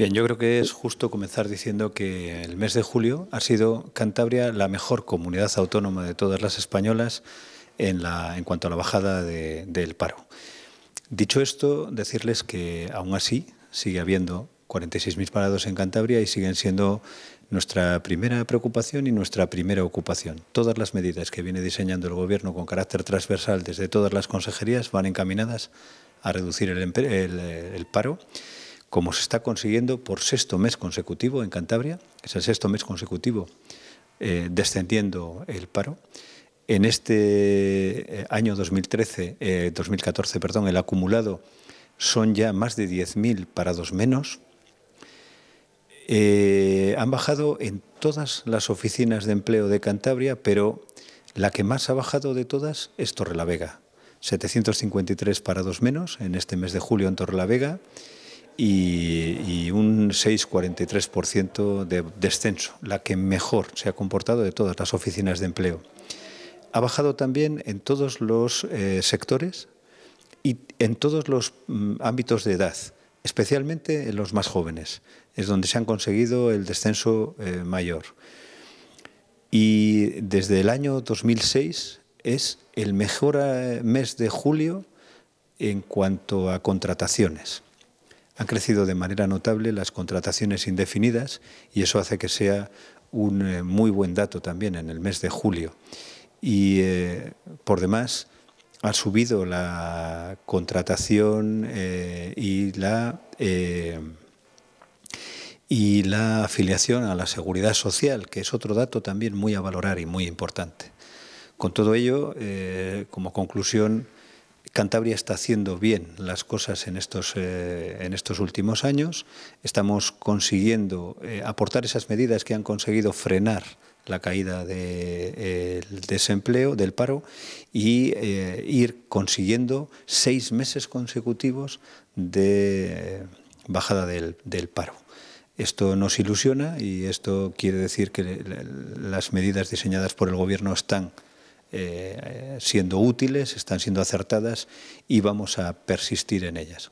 Bien, yo creo que es justo comenzar diciendo que el mes de julio ha sido Cantabria la mejor comunidad autónoma de todas las españolas en, cuanto a la bajada del paro. Dicho esto, decirles que aún así sigue habiendo 46.000 parados en Cantabria y siguen siendo nuestra primera preocupación y nuestra primera ocupación. Todas las medidas que viene diseñando el Gobierno con carácter transversal desde todas las consejerías van encaminadas a reducir el paro como se está consiguiendo por sexto mes consecutivo en Cantabria, es el sexto mes consecutivo eh, descendiendo el paro. En este eh, año 2013, 2014, eh, perdón, el acumulado son ya más de 10.000 parados menos. han bajado en todas las oficinas de empleo de Cantabria, pero la que más ha bajado de todas es Torrelavega. 753 parados menos en este mes de julio en Torrelavega y, y un 6,43% de descenso, la que mejor se ha comportado de todas las oficinas de empleo. Ha bajado también en todos los eh, sectores y en todos los mm, ámbitos de edad, especialmente en los más jóvenes, es donde se han conseguido el descenso eh, mayor. Y desde el año 2006 es el mejor eh, mes de julio en cuanto a contrataciones. Han crecido de manera notable las contrataciones indefinidas y eso hace que sea un eh, muy buen dato también en el mes de julio. Y eh, por demás, ha subido la contratación eh, y la... y la afiliación a la seguridad social, que es otro dato también muy a valorar y muy importante. Con todo ello, como conclusión, Cantabria está haciendo bien las cosas en estos, eh, en estos últimos años. Estamos consiguiendo eh, aportar esas medidas que han conseguido frenar la caída del eh, desempleo, del paro, y ir consiguiendo seis meses consecutivos de bajada del, del paro. Esto nos ilusiona y esto quiere decir que las medidas diseñadas por el Gobierno están eh, siendo útiles, están siendo acertadas y vamos a persistir en ellas.